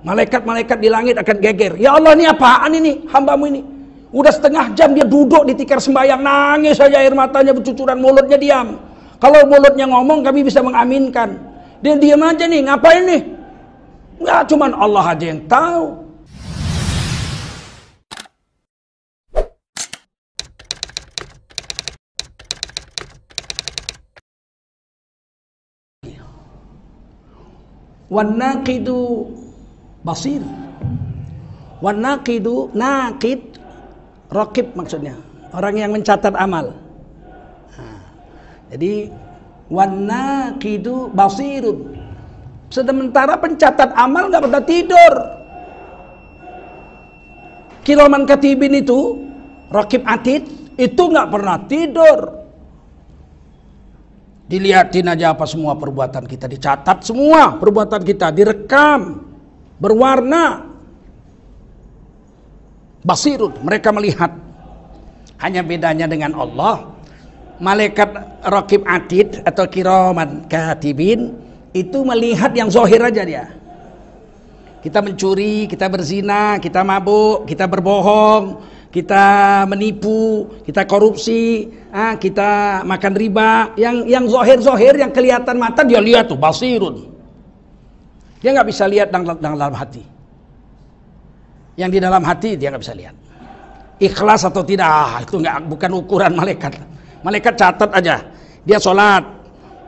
Malaikat-malaikat di langit akan geger. Ya Allah ini apaan ini hambamu ini? Udah setengah jam dia duduk di tikar sembahyang. Nangis saja air matanya bercucuran. Mulutnya diam. Kalau mulutnya ngomong kami bisa mengaminkan. Dia diam aja nih. Ngapain nih? Enggak cuman Allah aja yang tahu. wanaqidu basir wan naqidu naqid rakib maksudnya orang yang mencatat amal jadi wan naqidu basirun sementara pencatat amal nggak pernah tidur kiroman katibin itu rakib atid itu nggak pernah tidur dilihatin aja apa semua perbuatan kita dicatat semua perbuatan kita direkam berwarna. Basirun, mereka melihat. Hanya bedanya dengan Allah, malaikat rakib atid atau kiraman katibin itu melihat yang zohir aja dia. Kita mencuri, kita berzina, kita mabuk, kita berbohong, kita menipu, kita korupsi, ah, kita makan riba, yang yang zohir zohir yang kelihatan mata dia lihat tuh basirun. Dia nggak bisa lihat dalam, dalam hati. Yang di dalam hati dia nggak bisa lihat. Ikhlas atau tidak ah, itu nggak bukan ukuran malaikat. Malaikat catat aja. Dia sholat,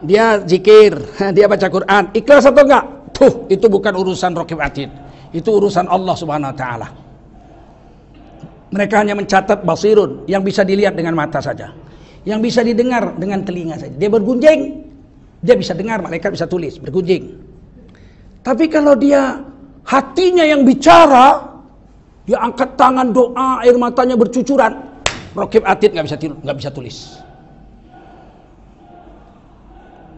dia zikir, dia baca Quran. Ikhlas atau enggak? Tuh, itu bukan urusan rokib atid. Itu urusan Allah Subhanahu Wa Taala. Mereka hanya mencatat basirun yang bisa dilihat dengan mata saja. Yang bisa didengar dengan telinga saja. Dia bergunjing, dia bisa dengar, malaikat bisa tulis, bergunjing. Tapi kalau dia hatinya yang bicara, dia angkat tangan doa, air matanya bercucuran. Rokib Atid nggak bisa tidur, nggak bisa tulis.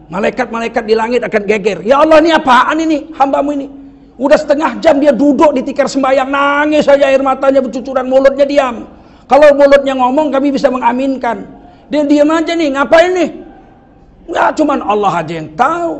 Malaikat-malaikat di langit akan geger. Ya Allah ini apaan ini hambamu ini? Udah setengah jam dia duduk di tikar sembahyang nangis saja air matanya bercucuran mulutnya diam. Kalau mulutnya ngomong kami bisa mengaminkan. Dia diam aja nih ngapain nih? Ya cuman Allah aja yang tahu.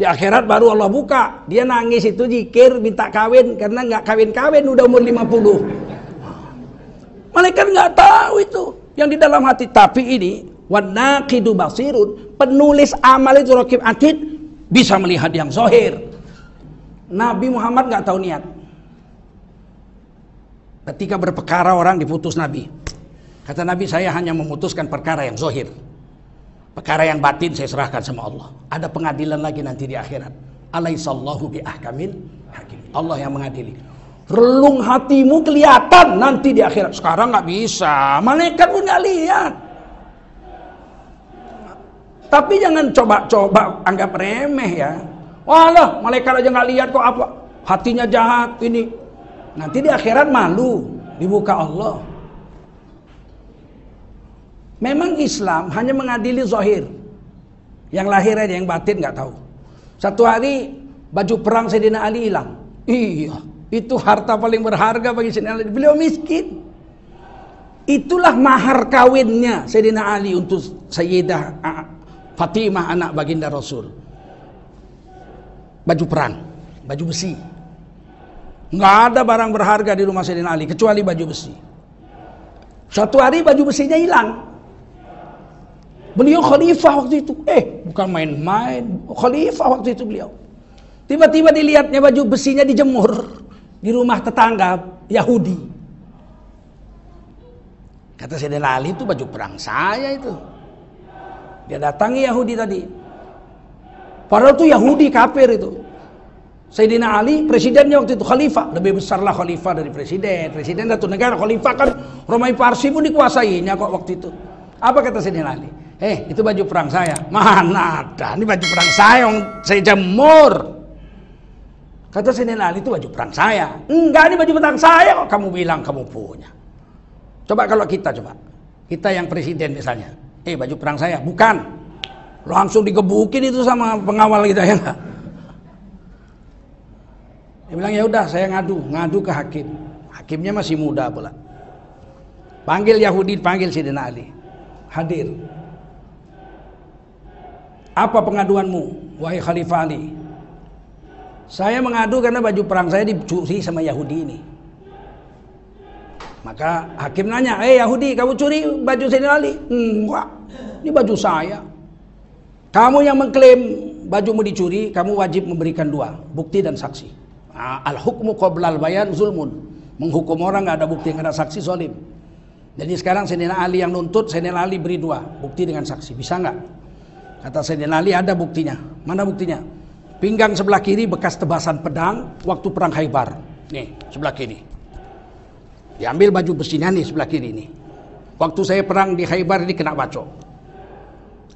Di akhirat baru Allah buka. Dia nangis itu jikir minta kawin karena nggak kawin-kawin udah umur 50. Malaikat nggak tahu itu yang di dalam hati. Tapi ini wanaqidu basirun, penulis amal itu rokib atid bisa melihat yang zohir. Nabi Muhammad nggak tahu niat. Ketika berpekara orang diputus Nabi. Kata Nabi, saya hanya memutuskan perkara yang zohir. Perkara yang batin saya serahkan sama Allah. Ada pengadilan lagi nanti di akhirat. Alaihissallahu bi ahkamil hakim. Allah yang mengadili. Relung hatimu kelihatan nanti di akhirat. Sekarang nggak bisa. Malaikat pun nggak lihat. Tapi jangan coba-coba anggap remeh ya. Walah, malaikat aja nggak lihat kok apa. Hatinya jahat ini. Nanti di akhirat malu dibuka Allah. Memang Islam hanya mengadili zahir. Yang lahir aja, yang batin nggak tahu. Satu hari baju perang Sayyidina Ali hilang. Iya, itu harta paling berharga bagi Sayyidina Ali. Beliau miskin. Itulah mahar kawinnya Sayyidina Ali untuk Sayyidah ah, Fatimah anak baginda Rasul. Baju perang, baju besi. Nggak ada barang berharga di rumah Sayyidina Ali kecuali baju besi. Suatu hari baju besinya hilang. Beliau khalifah waktu itu. Eh, bukan main-main. Khalifah waktu itu beliau. Tiba-tiba dilihatnya baju besinya dijemur di rumah tetangga Yahudi. Kata Sayyidina Ali itu baju perang saya itu. Dia datangi Yahudi tadi. Padahal itu Yahudi kafir itu. Sayyidina Ali presidennya waktu itu khalifah lebih besarlah khalifah dari presiden presiden satu negara khalifah kan Romawi Parsi pun dikuasainya kok waktu itu apa kata Sayyidina Ali eh itu baju perang saya mana ada ini baju perang saya yang saya jemur kata si Ali itu baju perang saya enggak ini baju perang saya kok kamu bilang kamu punya coba kalau kita coba kita yang presiden misalnya eh baju perang saya bukan langsung digebukin itu sama pengawal kita ya dia bilang ya udah saya ngadu, ngadu ke hakim. Hakimnya masih muda pula. Panggil Yahudi, panggil si Ali. Hadir. Apa pengaduanmu, wahai Khalifah Ali? Saya mengadu karena baju perang saya dicuri sama Yahudi ini. Maka hakim nanya, "Eh Yahudi, kamu curi baju Sayyidina Ali?" "Enggak, ini baju saya." "Kamu yang mengklaim bajumu dicuri, kamu wajib memberikan dua, bukti dan saksi." Ah, al-hukmu qoblal bayan zulmun. Menghukum orang nggak ada bukti, nggak ada saksi solim. Jadi sekarang Sayyidina Ali yang nuntut, Sayyidina Ali beri dua, bukti dengan saksi. Bisa nggak? Kata Sayyidina Nali ada buktinya. Mana buktinya? Pinggang sebelah kiri bekas tebasan pedang waktu perang Haibar. Nih, sebelah kiri. Diambil baju besinya nih sebelah kiri ini. Waktu saya perang di Haibar ini kena bacok.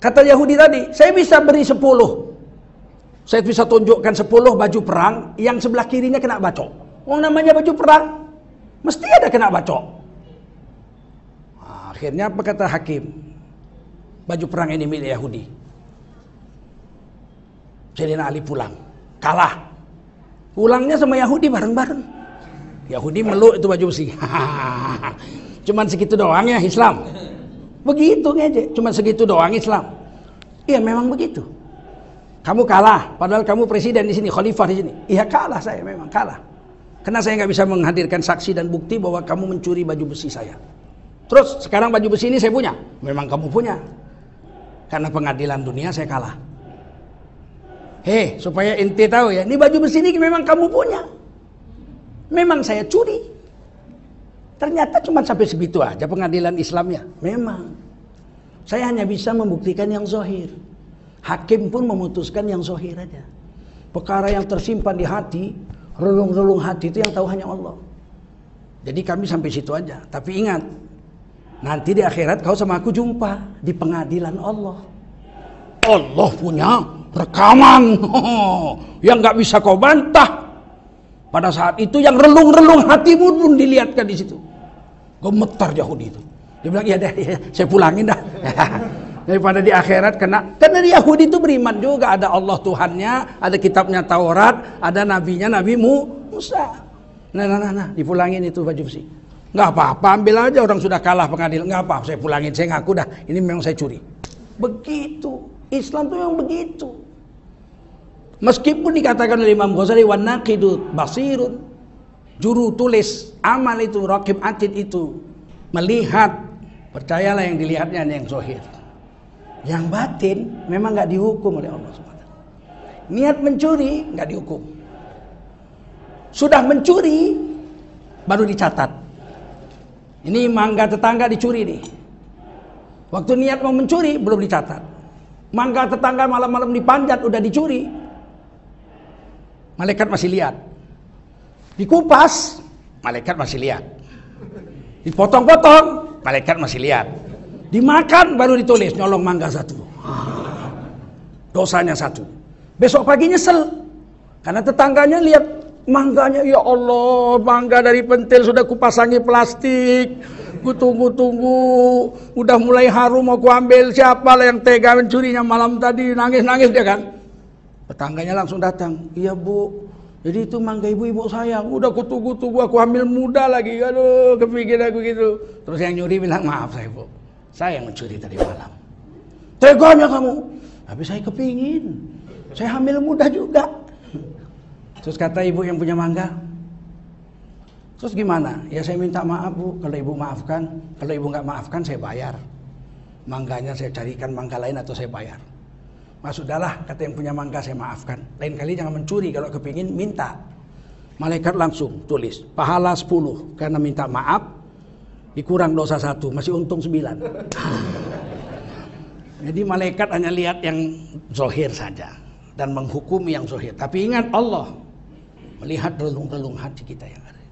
Kata Yahudi tadi, saya bisa beri 10. Saya bisa tunjukkan 10 baju perang yang sebelah kirinya kena bacok. Oh namanya baju perang, mesti ada kena bacok. Akhirnya apa kata hakim? Baju perang ini milik Yahudi. Sayyidina Ali pulang. Kalah. Pulangnya sama Yahudi bareng-bareng. Yahudi meluk itu baju besi. Cuman segitu doang ya Islam. Begitu aja. Cuman segitu doang Islam. Iya memang begitu. Kamu kalah, padahal kamu presiden di sini, khalifah di sini. Iya kalah saya memang kalah. Karena saya nggak bisa menghadirkan saksi dan bukti bahwa kamu mencuri baju besi saya. Terus sekarang baju besi ini saya punya, memang kamu punya. Karena pengadilan dunia saya kalah. Hei, supaya ente tahu ya, ini baju besi ini memang kamu punya. Memang saya curi. Ternyata cuma sampai segitu aja pengadilan Islamnya. Memang. Saya hanya bisa membuktikan yang zohir. Hakim pun memutuskan yang zohir aja. Perkara yang tersimpan di hati, relung-relung hati itu yang tahu hanya Allah. Jadi kami sampai situ aja. Tapi ingat, nanti di akhirat kau sama aku jumpa di pengadilan Allah. Allah punya rekaman yang nggak bisa kau bantah. Pada saat itu yang relung-relung hatimu pun dilihatkan di situ. Gemetar Yahudi itu. Dia bilang, iya deh, iya, saya pulangin dah. Daripada di akhirat kena. Karena di Yahudi itu beriman juga. Ada Allah Tuhannya, ada kitabnya Taurat, ada nabinya, Nabi Musa. Nah, nah, nah, nah, dipulangin itu baju besi. Nggak apa-apa, ambil aja orang sudah kalah pengadilan. Nggak apa, saya pulangin, saya ngaku dah. Ini memang saya curi. Begitu. Islam tuh yang begitu. Meskipun dikatakan oleh Imam Ghazali wan naqidu basirun juru tulis amal itu rakib atid itu melihat percayalah yang dilihatnya yang zohir yang batin memang nggak dihukum oleh Allah SWT niat mencuri nggak dihukum sudah mencuri baru dicatat ini mangga tetangga dicuri nih waktu niat mau mencuri belum dicatat mangga tetangga malam-malam dipanjat udah dicuri malaikat masih lihat. Dikupas, malaikat masih lihat. Dipotong-potong, malaikat masih lihat. Dimakan baru ditulis nyolong mangga satu. Dosanya satu. Besok pagi nyesel. Karena tetangganya lihat mangganya, ya Allah, mangga dari pentil sudah kupasangi plastik. Kutunggu-tunggu, udah mulai harum mau kuambil siapa lah yang tega mencurinya malam tadi nangis-nangis dia kan. Tetangganya langsung datang. Iya bu, jadi itu mangga ibu-ibu saya. Udah kutu tunggu tunggu aku hamil muda lagi. Aduh, kepikiran aku gitu. Terus yang nyuri bilang, maaf saya bu. Saya yang mencuri tadi malam. Teganya kamu. Tapi saya kepingin. Saya hamil muda juga. Terus kata ibu yang punya mangga. Terus gimana? Ya saya minta maaf bu. Kalau ibu maafkan. Kalau ibu nggak maafkan saya bayar. Mangganya saya carikan mangga lain atau saya bayar. Masuk sudahlah kata yang punya mangga saya maafkan. Lain kali jangan mencuri kalau kepingin minta. Malaikat langsung tulis pahala 10 karena minta maaf dikurang dosa satu masih untung 9. Jadi malaikat hanya lihat yang zohir saja dan menghukumi yang zohir. Tapi ingat Allah melihat relung-relung hati kita yang ada.